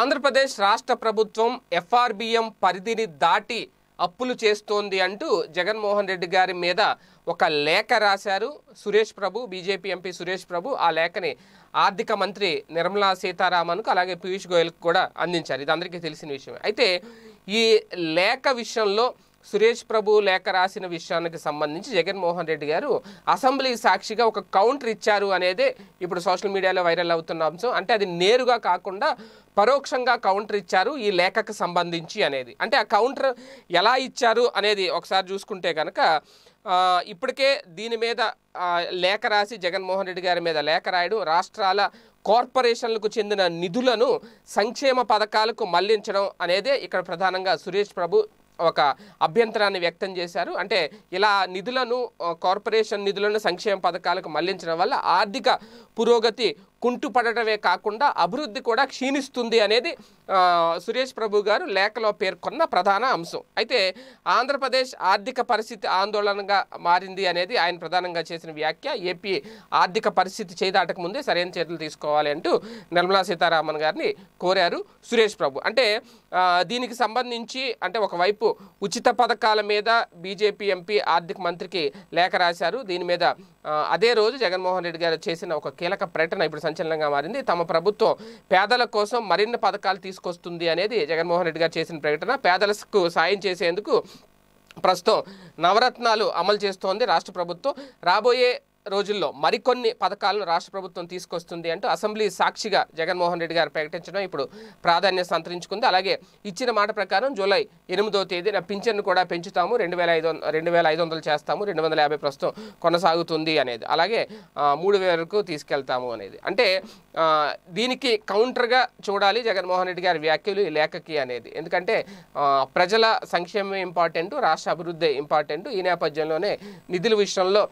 ఆంధ్రప్రదేశ్ రాష్ట్ర ప్రభుత్వం ఎఫ్ఆర్బిఎం పరిధిని దాటి అప్పులు చేస్తోంది అంటూ జగన్మోహన్ రెడ్డి గారి మీద ఒక లేఖ రాశారు సురేష్ ప్రభు బీజేపీ ఎంపీ సురేష్ ప్రభు ఆ లేఖని ఆర్థిక మంత్రి నిర్మలా సీతారామన్కు అలాగే పీయూష్ గోయల్కు కూడా అందించారు ఇది అందరికీ తెలిసిన విషయం అయితే ఈ లేఖ విషయంలో సురేష్ ప్రభు లేఖ రాసిన విషయానికి సంబంధించి జగన్మోహన్ రెడ్డి గారు అసెంబ్లీ సాక్షిగా ఒక కౌంటర్ ఇచ్చారు అనేదే ఇప్పుడు సోషల్ మీడియాలో వైరల్ అవుతున్న అంశం అంటే అది నేరుగా కాకుండా పరోక్షంగా కౌంటర్ ఇచ్చారు ఈ లేఖకు సంబంధించి అనేది అంటే ఆ కౌంటర్ ఎలా ఇచ్చారు అనేది ఒకసారి చూసుకుంటే కనుక ఇప్పటికే దీని మీద లేఖ రాసి జగన్మోహన్ రెడ్డి గారి మీద లేఖ రాయడం రాష్ట్రాల కార్పొరేషన్లకు చెందిన నిధులను సంక్షేమ పథకాలకు మళ్లించడం అనేదే ఇక్కడ ప్రధానంగా సురేష్ ప్రభు ఒక అభ్యంతరాన్ని వ్యక్తం చేశారు అంటే ఇలా నిధులను కార్పొరేషన్ నిధులను సంక్షేమ పథకాలకు మళ్లించడం వల్ల ఆర్థిక పురోగతి కుంటుపడటమే కాకుండా అభివృద్ధి కూడా క్షీణిస్తుంది అనేది సురేష్ ప్రభు గారు లేఖలో పేర్కొన్న ప్రధాన అంశం అయితే ఆంధ్రప్రదేశ్ ఆర్థిక పరిస్థితి ఆందోళనగా మారింది అనేది ఆయన ప్రధానంగా చేసిన వ్యాఖ్య ఏపీ ఆర్థిక పరిస్థితి చేదాటక ముందే సరైన చర్యలు తీసుకోవాలి అంటూ నిర్మలా సీతారామన్ గారిని కోరారు సురేష్ ప్రభు అంటే దీనికి సంబంధించి అంటే ఒకవైపు ఉచిత పథకాల మీద బీజేపీ ఎంపీ ఆర్థిక మంత్రికి లేఖ రాశారు దీని మీద అదే రోజు జగన్మోహన్ రెడ్డి గారు చేసిన ఒక కీలక ప్రకటన ఇప్పుడు సంచలనంగా మారింది తమ ప్రభుత్వం పేదల కోసం మరిన్ని పథకాలు తీసుకొస్తుంది అనేది జగన్మోహన్ రెడ్డి గారు చేసిన ప్రకటన పేదలకు సాయం చేసేందుకు ప్రస్తుతం నవరత్నాలు అమలు చేస్తోంది రాష్ట్ర ప్రభుత్వం రాబోయే రోజుల్లో మరికొన్ని పథకాలను రాష్ట్ర ప్రభుత్వం తీసుకొస్తుంది అంటూ అసెంబ్లీ సాక్షిగా జగన్మోహన్ రెడ్డి గారు ప్రకటించడం ఇప్పుడు ప్రాధాన్యత సంతరించుకుంది అలాగే ఇచ్చిన మాట ప్రకారం జూలై ఎనిమిదో తేదీన పింఛన్ కూడా పెంచుతాము రెండు వేల ఐదు రెండు వేల ఐదు వందలు చేస్తాము రెండు వందల యాభై ప్రస్తుతం కొనసాగుతుంది అనేది అలాగే మూడు వేలకు తీసుకెళ్తాము అనేది అంటే దీనికి కౌంటర్గా చూడాలి జగన్మోహన్ రెడ్డి గారి వ్యాఖ్యలు ఈ లేఖకి అనేది ఎందుకంటే ప్రజల సంక్షేమం ఇంపార్టెంటు రాష్ట్ర అభివృద్ధి ఇంపార్టెంట్ ఈ నేపథ్యంలోనే నిధుల విషయంలో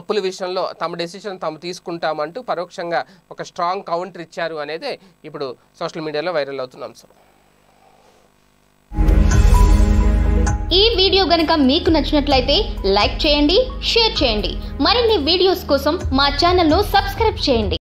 అప్పుల విషయంలో తమ డెసిషన్ తాము తీసుకుంటామంటూ పరోక్షంగా ఒక స్ట్రాంగ్ కౌంటర్ ఇచ్చారు అనేది ఇప్పుడు సోషల్ మీడియాలో వైరల్ అవుతున్న అంశం ఈ వీడియో గనక మీకు నచ్చినట్లయితే లైక్ చేయండి షేర్ చేయండి మరిన్ని వీడియోస్ కోసం మా ను సబ్స్క్రైబ్ చేయండి